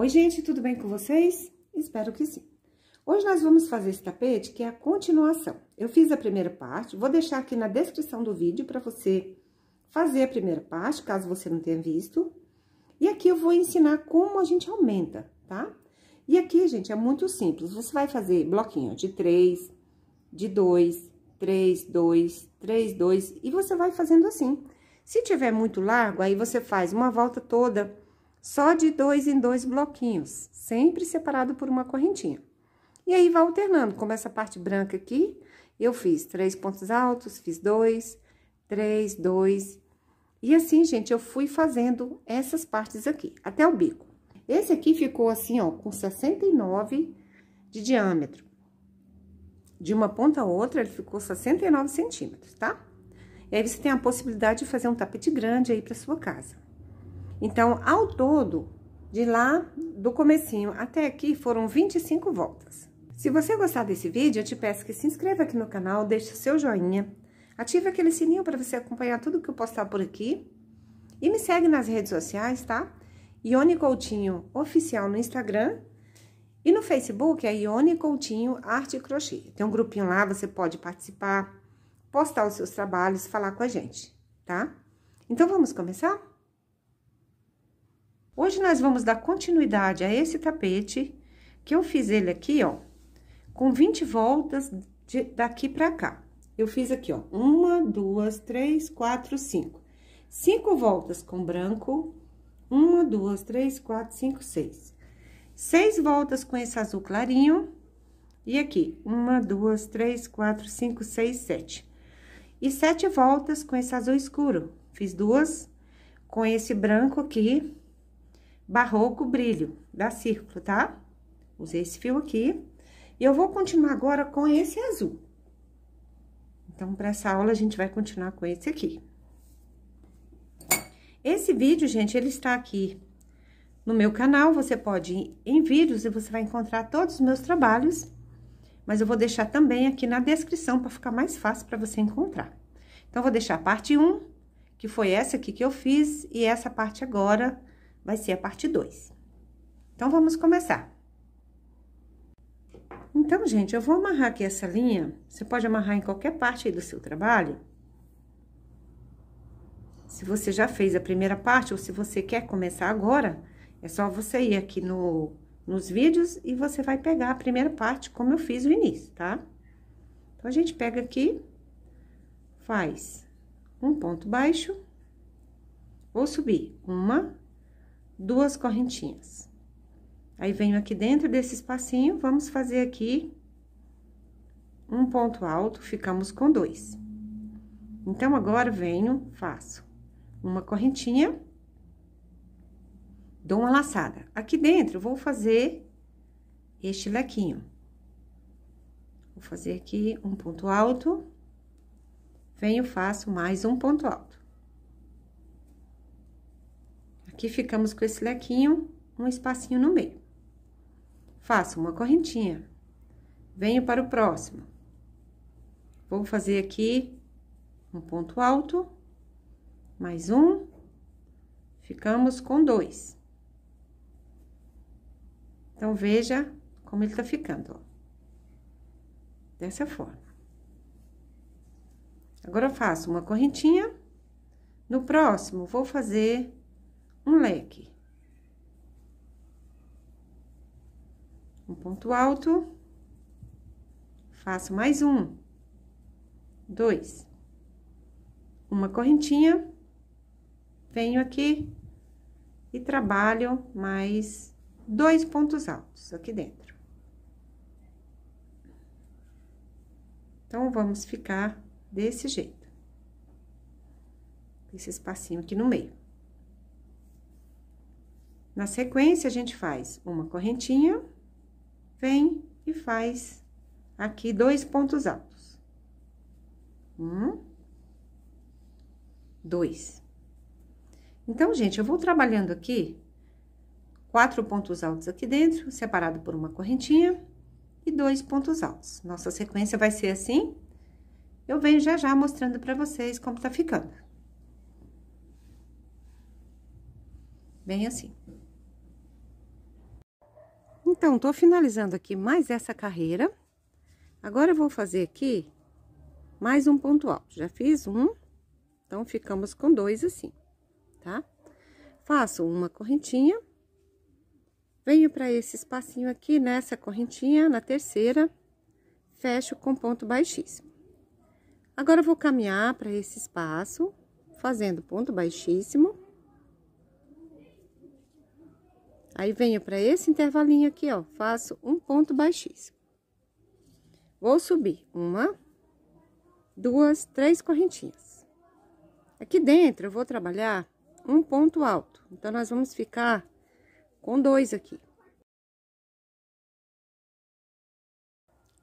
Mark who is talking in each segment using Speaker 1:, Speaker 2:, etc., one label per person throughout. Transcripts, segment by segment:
Speaker 1: Oi, gente, tudo bem com vocês? Espero que sim. Hoje nós vamos fazer esse tapete, que é a continuação. Eu fiz a primeira parte, vou deixar aqui na descrição do vídeo para você fazer a primeira parte, caso você não tenha visto. E aqui eu vou ensinar como a gente aumenta, tá? E aqui, gente, é muito simples. Você vai fazer bloquinho de três, de dois, três, dois, três, dois, e você vai fazendo assim. Se tiver muito largo, aí você faz uma volta toda só de dois em dois bloquinhos, sempre separado por uma correntinha. E aí vai alternando, como essa parte branca aqui, eu fiz três pontos altos, fiz dois, três, dois. E assim, gente, eu fui fazendo essas partes aqui, até o bico. Esse aqui ficou assim, ó, com 69 de diâmetro. De uma ponta a outra, ele ficou 69 centímetros, tá? E aí, você tem a possibilidade de fazer um tapete grande aí pra sua casa. Então, ao todo, de lá do comecinho até aqui foram 25 voltas. Se você gostar desse vídeo, eu te peço que se inscreva aqui no canal, deixe seu joinha, ative aquele sininho para você acompanhar tudo que eu postar por aqui e me segue nas redes sociais, tá? Ione Coutinho Oficial no Instagram e no Facebook é Ione Coutinho Arte e Crochê. Tem um grupinho lá, você pode participar, postar os seus trabalhos, falar com a gente, tá? Então, vamos começar? Hoje nós vamos dar continuidade a esse tapete, que eu fiz ele aqui, ó, com 20 voltas de, daqui pra cá. Eu fiz aqui, ó, uma, duas, três, quatro, cinco. Cinco voltas com branco, uma, duas, três, quatro, cinco, seis. Seis voltas com esse azul clarinho, e aqui, uma, duas, três, quatro, cinco, seis, sete. E sete voltas com esse azul escuro. Fiz duas com esse branco aqui, barroco brilho da círculo, tá? Usei esse fio aqui. E eu vou continuar agora com esse azul. Então, para essa aula, a gente vai continuar com esse aqui. Esse vídeo, gente, ele está aqui no meu canal. Você pode ir em vídeos e você vai encontrar todos os meus trabalhos. Mas eu vou deixar também aqui na descrição para ficar mais fácil para você encontrar. Então, eu vou deixar a parte 1, que foi essa aqui que eu fiz, e essa parte agora vai ser a parte 2. Então, vamos começar. Então, gente, eu vou amarrar aqui essa linha. Você pode amarrar em qualquer parte aí do seu trabalho. Se você já fez a primeira parte ou se você quer começar agora, é só você ir aqui no, nos vídeos e você vai pegar a primeira parte, como eu fiz o início, tá? Então, a gente pega aqui, faz um ponto baixo, vou subir uma, duas correntinhas. Aí, venho aqui dentro desse espacinho, vamos fazer aqui um ponto alto, ficamos com dois. Então, agora, venho, faço uma correntinha, dou uma laçada. Aqui dentro, vou fazer este lequinho. Vou fazer aqui um ponto alto, venho, faço mais um ponto alto que ficamos com esse lequinho, um espacinho no meio. Faço uma correntinha, venho para o próximo. Vou fazer aqui um ponto alto, mais um, ficamos com dois. Então, veja como ele tá ficando, ó. Dessa forma. Agora, eu faço uma correntinha. No próximo, vou fazer um leque. Um ponto alto, faço mais um, dois, uma correntinha, venho aqui e trabalho mais dois pontos altos aqui dentro. Então, vamos ficar desse jeito. Esse espacinho aqui no meio. Na sequência, a gente faz uma correntinha, vem e faz aqui dois pontos altos. Um, dois. Então, gente, eu vou trabalhando aqui quatro pontos altos aqui dentro, separado por uma correntinha, e dois pontos altos. Nossa sequência vai ser assim. Eu venho já já mostrando para vocês como tá ficando. Bem assim. Então, tô finalizando aqui mais essa carreira. Agora, eu vou fazer aqui mais um ponto alto. Já fiz um, então, ficamos com dois assim, tá? Faço uma correntinha. Venho para esse espacinho aqui, nessa correntinha, na terceira, fecho com ponto baixíssimo. Agora, eu vou caminhar para esse espaço, fazendo ponto baixíssimo. Aí, venho para esse intervalinho aqui, ó, faço um ponto baixíssimo. Vou subir uma, duas, três correntinhas. Aqui dentro, eu vou trabalhar um ponto alto. Então, nós vamos ficar com dois aqui.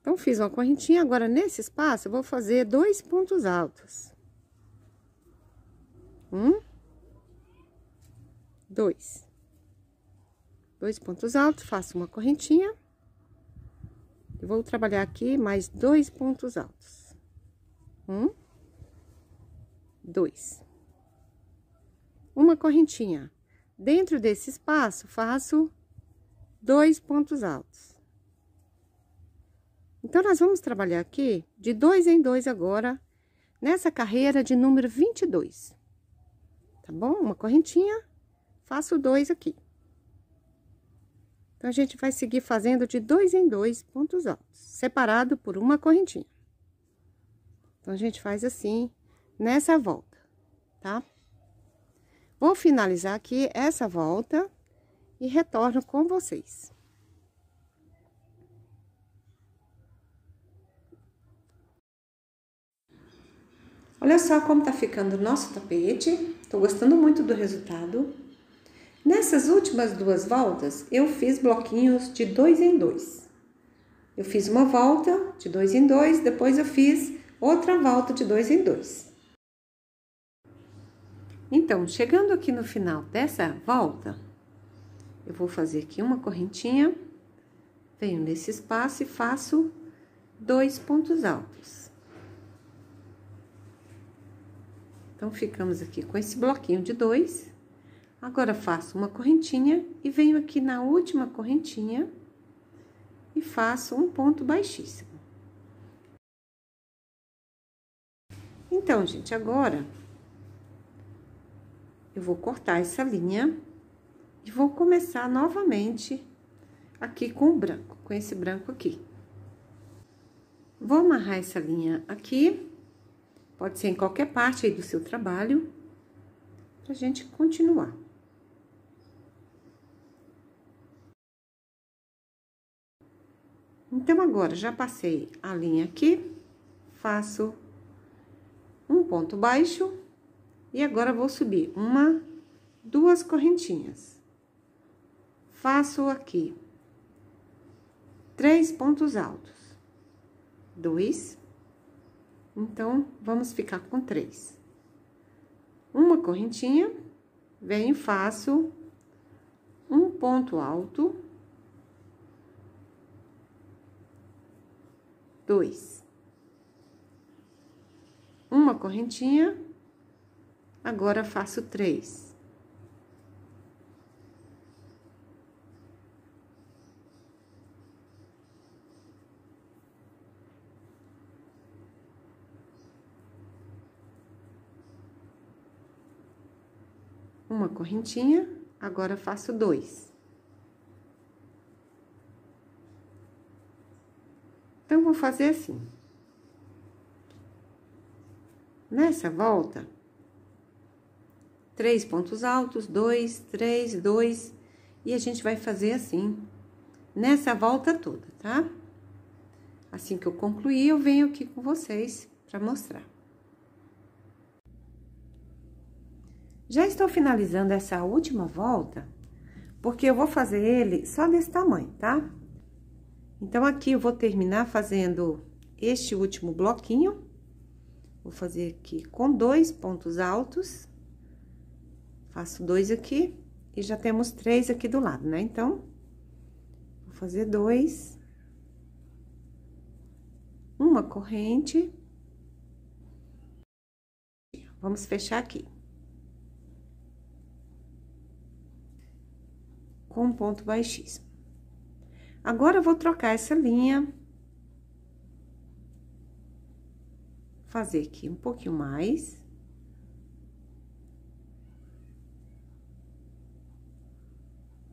Speaker 1: Então, fiz uma correntinha, agora nesse espaço, eu vou fazer dois pontos altos. Um, dois dois pontos altos, faço uma correntinha. E vou trabalhar aqui mais dois pontos altos. Um, dois. Uma correntinha. Dentro desse espaço, faço dois pontos altos. Então, nós vamos trabalhar aqui de dois em dois agora, nessa carreira de número 22. Tá bom? Uma correntinha, faço dois aqui. Então, a gente vai seguir fazendo de dois em dois pontos altos, separado por uma correntinha. Então, a gente faz assim, nessa volta, tá? Vou finalizar aqui essa volta e retorno com vocês. Olha só como tá ficando o nosso tapete. Tô gostando muito do resultado. Nessas últimas duas voltas, eu fiz bloquinhos de dois em dois. Eu fiz uma volta de dois em dois, depois eu fiz outra volta de dois em dois. Então, chegando aqui no final dessa volta, eu vou fazer aqui uma correntinha, venho nesse espaço e faço dois pontos altos. Então, ficamos aqui com esse bloquinho de dois. Agora faço uma correntinha e venho aqui na última correntinha e faço um ponto baixíssimo. Então, gente, agora eu vou cortar essa linha e vou começar novamente aqui com o branco, com esse branco aqui. Vou amarrar essa linha aqui, pode ser em qualquer parte aí do seu trabalho, pra gente continuar. Então, agora, já passei a linha aqui, faço um ponto baixo e agora vou subir uma, duas correntinhas. Faço aqui três pontos altos, dois, então, vamos ficar com três. Uma correntinha, venho, faço um ponto alto dois, Uma correntinha, agora faço três. uma correntinha, agora faço dois. Então, vou fazer assim. Nessa volta, três pontos altos, dois, três, dois, e a gente vai fazer assim, nessa volta toda, tá? Assim que eu concluir, eu venho aqui com vocês para mostrar. Já estou finalizando essa última volta, porque eu vou fazer ele só desse tamanho, tá? Então, aqui eu vou terminar fazendo este último bloquinho. Vou fazer aqui com dois pontos altos. Faço dois aqui e já temos três aqui do lado, né? Então, vou fazer dois. Uma corrente. Vamos fechar aqui. Com um ponto baixíssimo. Agora, eu vou trocar essa linha. Fazer aqui um pouquinho mais.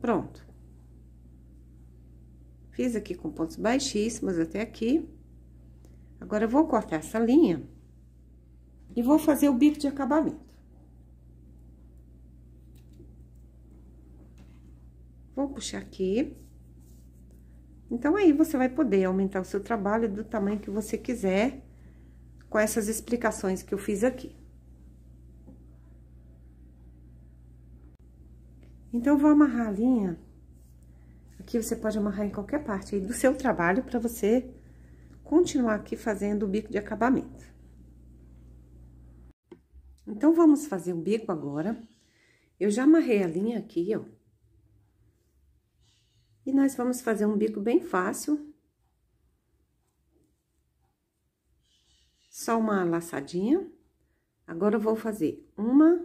Speaker 1: Pronto. Fiz aqui com pontos baixíssimos até aqui. Agora, eu vou cortar essa linha e vou fazer o bico de acabamento. Vou puxar aqui. Então, aí você vai poder aumentar o seu trabalho do tamanho que você quiser, com essas explicações que eu fiz aqui. Então, vou amarrar a linha. Aqui você pode amarrar em qualquer parte do seu trabalho para você continuar aqui fazendo o bico de acabamento. Então, vamos fazer o bico agora. Eu já amarrei a linha aqui, ó. E nós vamos fazer um bico bem fácil. Só uma laçadinha. Agora, eu vou fazer uma,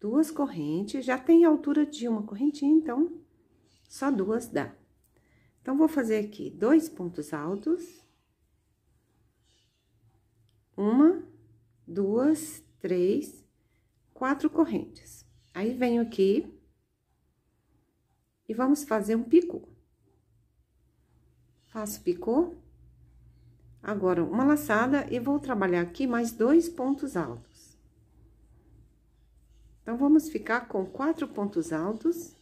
Speaker 1: duas correntes. Já tem a altura de uma correntinha, então, só duas dá. Então, vou fazer aqui dois pontos altos. Uma, duas, três, quatro correntes. Aí, venho aqui e vamos fazer um picô. Faço picô. Agora, uma laçada e vou trabalhar aqui mais dois pontos altos. Então, vamos ficar com quatro pontos altos.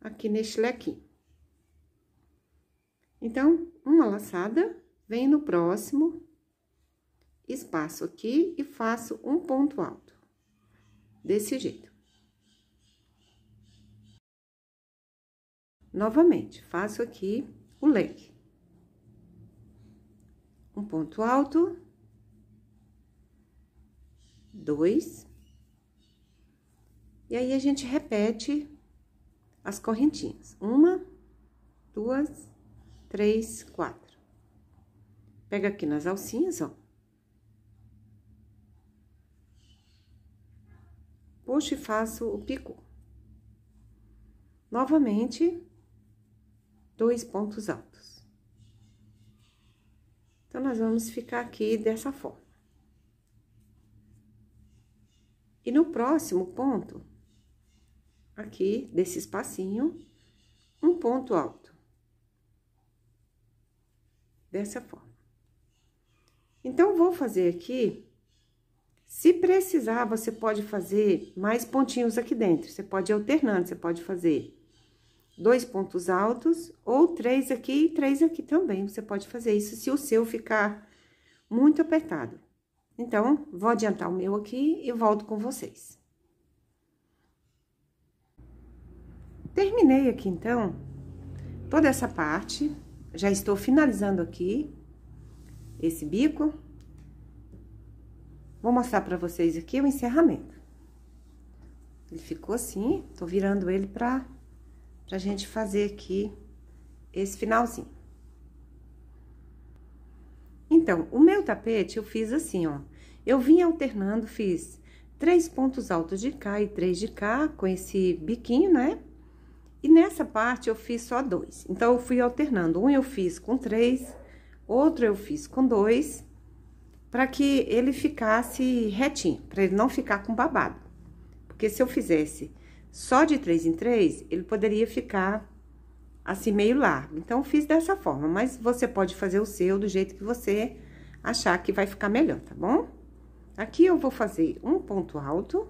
Speaker 1: Aqui neste lequinho. Então, uma laçada, venho no próximo espaço aqui e faço um ponto alto. Desse jeito. Novamente, faço aqui o leque. Um ponto alto. Dois. E aí, a gente repete as correntinhas. Uma, duas, três, quatro. Pega aqui nas alcinhas, ó. Puxo e faço o picô. Novamente, dois pontos altos. Então, nós vamos ficar aqui dessa forma. E no próximo ponto, aqui desse espacinho, um ponto alto. Dessa forma. Então, vou fazer aqui. Se precisar, você pode fazer mais pontinhos aqui dentro. Você pode ir alternando, você pode fazer dois pontos altos, ou três aqui e três aqui também. Você pode fazer isso se o seu ficar muito apertado. Então, vou adiantar o meu aqui e volto com vocês. Terminei aqui, então, toda essa parte. Já estou finalizando aqui esse bico. Vou mostrar para vocês aqui o encerramento. Ele ficou assim, tô virando ele para pra gente fazer aqui esse finalzinho. Então, o meu tapete eu fiz assim, ó. Eu vim alternando, fiz três pontos altos de cá e três de cá, com esse biquinho, né? E nessa parte eu fiz só dois. Então, eu fui alternando. Um eu fiz com três, outro eu fiz com dois, para que ele ficasse retinho, para ele não ficar com babado. Porque se eu fizesse só de três em três, ele poderia ficar assim meio largo. Então, fiz dessa forma, mas você pode fazer o seu do jeito que você achar que vai ficar melhor, tá bom? Aqui eu vou fazer um ponto alto.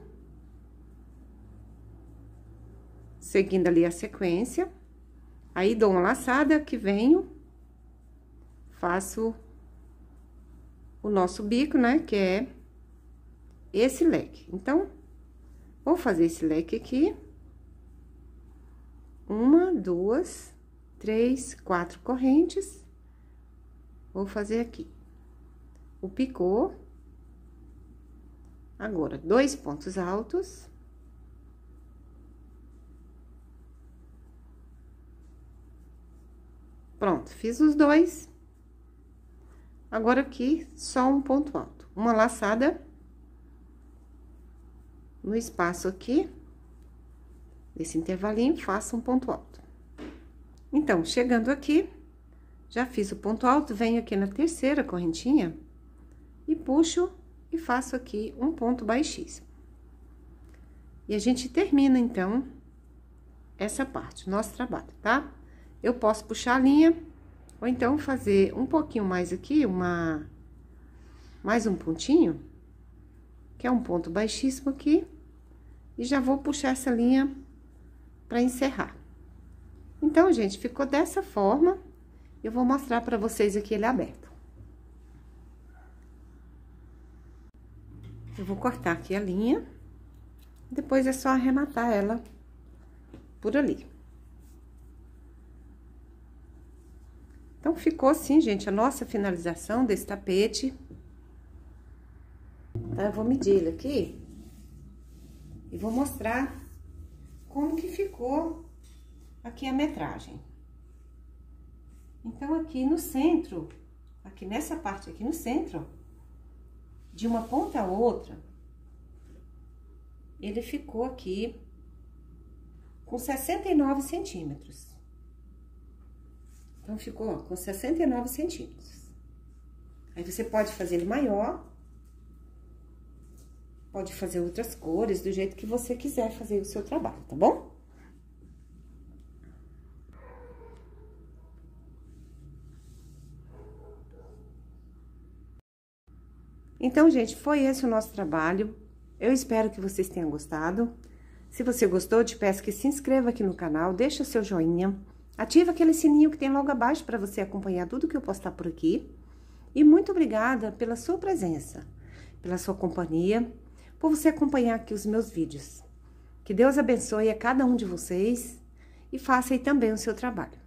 Speaker 1: Seguindo ali a sequência. Aí, dou uma laçada que venho, faço o nosso bico, né, que é esse leque. Então, Vou fazer esse leque aqui. Uma, duas, três, quatro correntes. Vou fazer aqui. O picô. Agora, dois pontos altos. Pronto, fiz os dois. Agora, aqui, só um ponto alto. Uma laçada no espaço aqui, nesse intervalinho, faça um ponto alto. Então, chegando aqui, já fiz o ponto alto, venho aqui na terceira correntinha e puxo e faço aqui um ponto baixíssimo. E a gente termina, então, essa parte, nosso trabalho, tá? Eu posso puxar a linha, ou então fazer um pouquinho mais aqui, uma... mais um pontinho que é um ponto baixíssimo aqui. E já vou puxar essa linha para encerrar. Então, gente, ficou dessa forma. Eu vou mostrar para vocês aqui ele aberto. Eu vou cortar aqui a linha. Depois é só arrematar ela por ali. Então, ficou assim, gente, a nossa finalização desse tapete. Tá? Eu vou medir ele aqui e vou mostrar como que ficou aqui a metragem. Então, aqui no centro, aqui nessa parte aqui no centro, de uma ponta a outra, ele ficou aqui com 69 centímetros. Então, ficou com 69 centímetros. Aí, você pode fazer ele maior Pode fazer outras cores, do jeito que você quiser fazer o seu trabalho, tá bom? Então, gente, foi esse o nosso trabalho. Eu espero que vocês tenham gostado. Se você gostou, te peço que se inscreva aqui no canal, deixa o seu joinha, ativa aquele sininho que tem logo abaixo para você acompanhar tudo que eu postar por aqui. E muito obrigada pela sua presença, pela sua companhia por você acompanhar aqui os meus vídeos. Que Deus abençoe a cada um de vocês e faça aí também o seu trabalho.